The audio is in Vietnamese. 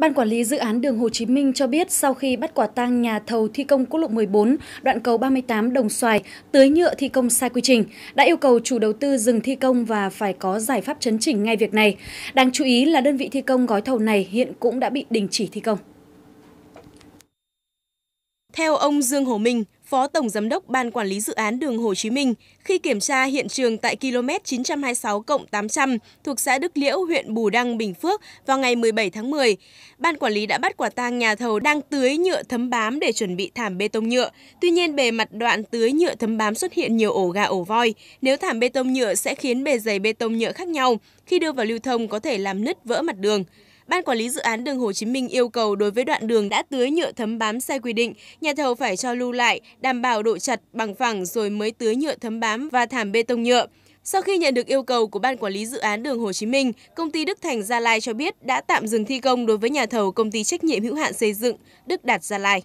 Ban quản lý dự án đường Hồ Chí Minh cho biết sau khi bắt quả tang nhà thầu thi công quốc lộ 14, đoạn cầu 38 Đồng Xoài, tưới nhựa thi công sai quy trình, đã yêu cầu chủ đầu tư dừng thi công và phải có giải pháp chấn chỉnh ngay việc này. Đáng chú ý là đơn vị thi công gói thầu này hiện cũng đã bị đình chỉ thi công. Theo ông Dương Hồ Minh, Phó Tổng Giám đốc Ban Quản lý Dự án Đường Hồ Chí Minh, khi kiểm tra hiện trường tại km 926 800 thuộc xã Đức Liễu, huyện Bù Đăng, Bình Phước vào ngày 17 tháng 10, Ban Quản lý đã bắt quả tang nhà thầu đang tưới nhựa thấm bám để chuẩn bị thảm bê tông nhựa. Tuy nhiên, bề mặt đoạn tưới nhựa thấm bám xuất hiện nhiều ổ gà ổ voi. Nếu thảm bê tông nhựa sẽ khiến bề dày bê tông nhựa khác nhau, khi đưa vào lưu thông có thể làm nứt vỡ mặt đường. Ban quản lý dự án đường Hồ Chí Minh yêu cầu đối với đoạn đường đã tưới nhựa thấm bám sai quy định, nhà thầu phải cho lưu lại, đảm bảo độ chặt bằng phẳng rồi mới tưới nhựa thấm bám và thảm bê tông nhựa. Sau khi nhận được yêu cầu của Ban Quản lý Dự án Đường Hồ Chí Minh, công ty Đức Thành Gia Lai cho biết đã tạm dừng thi công đối với nhà thầu công ty trách nhiệm hữu hạn xây dựng Đức Đạt Gia Lai.